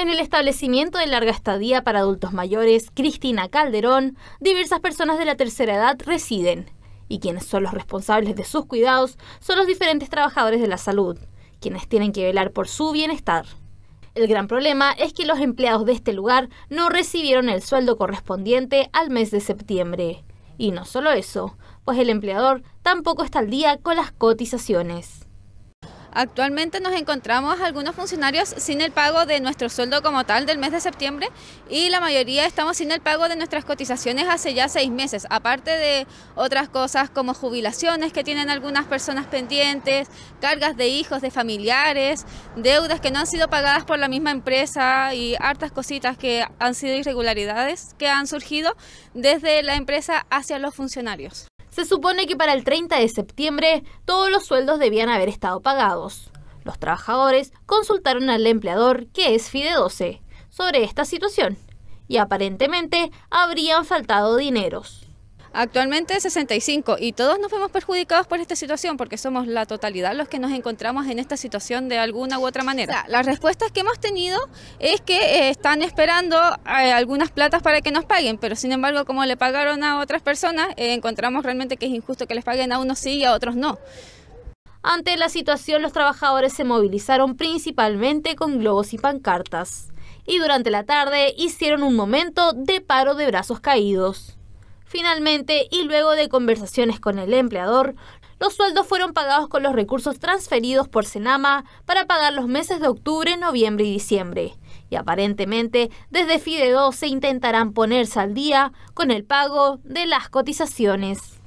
En el establecimiento de larga estadía para adultos mayores Cristina Calderón, diversas personas de la tercera edad residen, y quienes son los responsables de sus cuidados son los diferentes trabajadores de la salud, quienes tienen que velar por su bienestar. El gran problema es que los empleados de este lugar no recibieron el sueldo correspondiente al mes de septiembre. Y no solo eso, pues el empleador tampoco está al día con las cotizaciones. Actualmente nos encontramos algunos funcionarios sin el pago de nuestro sueldo como tal del mes de septiembre y la mayoría estamos sin el pago de nuestras cotizaciones hace ya seis meses, aparte de otras cosas como jubilaciones que tienen algunas personas pendientes, cargas de hijos, de familiares, deudas que no han sido pagadas por la misma empresa y hartas cositas que han sido irregularidades que han surgido desde la empresa hacia los funcionarios. Se supone que para el 30 de septiembre todos los sueldos debían haber estado pagados. Los trabajadores consultaron al empleador, que es Fide 12, sobre esta situación y aparentemente habrían faltado dineros. Actualmente 65 y todos nos vemos perjudicados por esta situación porque somos la totalidad los que nos encontramos en esta situación de alguna u otra manera. las respuestas que hemos tenido es que eh, están esperando eh, algunas platas para que nos paguen, pero sin embargo como le pagaron a otras personas, eh, encontramos realmente que es injusto que les paguen a unos sí y a otros no. Ante la situación los trabajadores se movilizaron principalmente con globos y pancartas y durante la tarde hicieron un momento de paro de brazos caídos. Finalmente, y luego de conversaciones con el empleador, los sueldos fueron pagados con los recursos transferidos por Senama para pagar los meses de octubre, noviembre y diciembre. Y aparentemente, desde FIDE2 se intentarán ponerse al día con el pago de las cotizaciones.